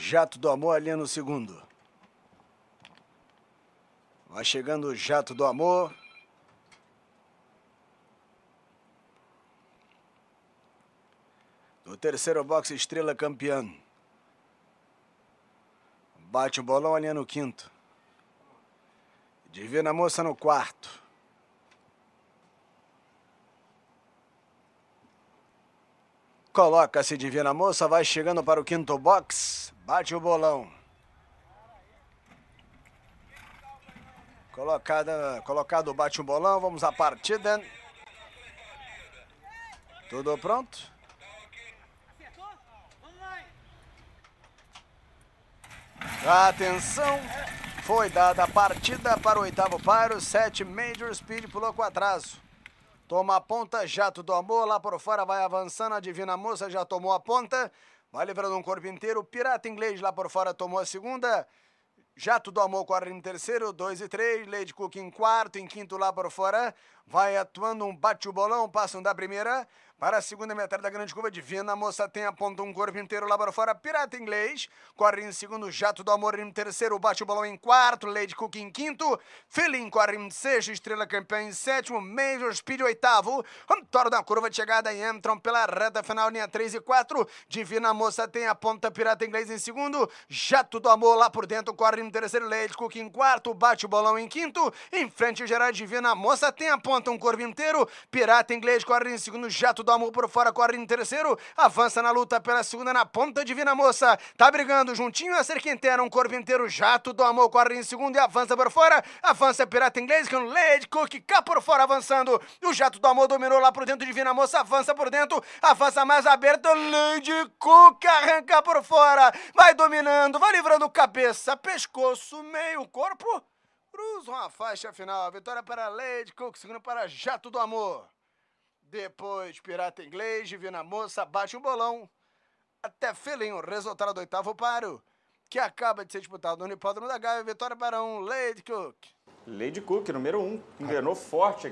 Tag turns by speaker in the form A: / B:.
A: Jato do Amor ali no segundo. Vai chegando o Jato do Amor. No terceiro box, Estrela Campeão. Bate o bolão ali no quinto. Divina Moça no quarto. coloca-se Divina Moça, vai chegando para o quinto box, bate o bolão. Colocada, colocado o bate o bolão, vamos à partida. Tudo pronto? Atenção, foi dada a partida para o oitavo o sete Major Speed pulou com atraso. Toma a ponta, jato do amor, lá por fora vai avançando, a divina moça já tomou a ponta, vai livrando um corpo inteiro, pirata inglês lá por fora tomou a segunda, jato do amor corre em terceiro, dois e três, Lady Cook em quarto, em quinto lá por fora, vai atuando um bate-bolão, passam da primeira para a segunda metade da grande curva divina. A moça tem a ponta, um corpo inteiro lá para fora. Pirata inglês, corre em segundo, Jato do Amor em terceiro, bate-bolão o em quarto, Lady Cook em quinto, Feeling corre em sexto, Estrela Campeã em sétimo, Major Speed oitavo, Antônio da curva de chegada e entram pela reta final, linha 3 e 4. Divina moça tem a ponta, Pirata inglês em segundo, Jato do Amor lá por dentro, corre em terceiro, Lady Cook em quarto, bate-bolão o em quinto, em frente geral Divina moça tem a ponta monta um corpo inteiro. Pirata inglês corre em segundo, Jato do Amor por fora corre em terceiro. Avança na luta pela segunda na ponta Divina Moça. Tá brigando juntinho a Serquintera, um corpo inteiro, Jato do Amor corre em segundo e avança por fora. Avança Pirata inglês com Lady Cook cá por fora avançando. O Jato do Amor dominou lá por dentro, Divina Moça avança por dentro, avança mais aberto, Lady Cook arranca por fora. Vai dominando, vai livrando cabeça, pescoço, meio corpo cruzam a faixa final. Vitória para Lady Cook, segundo para Jato do Amor. Depois, Pirata Inglês, Divina Moça, bate um bolão. Até Felinho, resultado do oitavo paro, que acaba de ser disputado no Unipódromo da Gávea. Vitória para um Lady Cook. Lady Cook, número um, enganou forte aqui.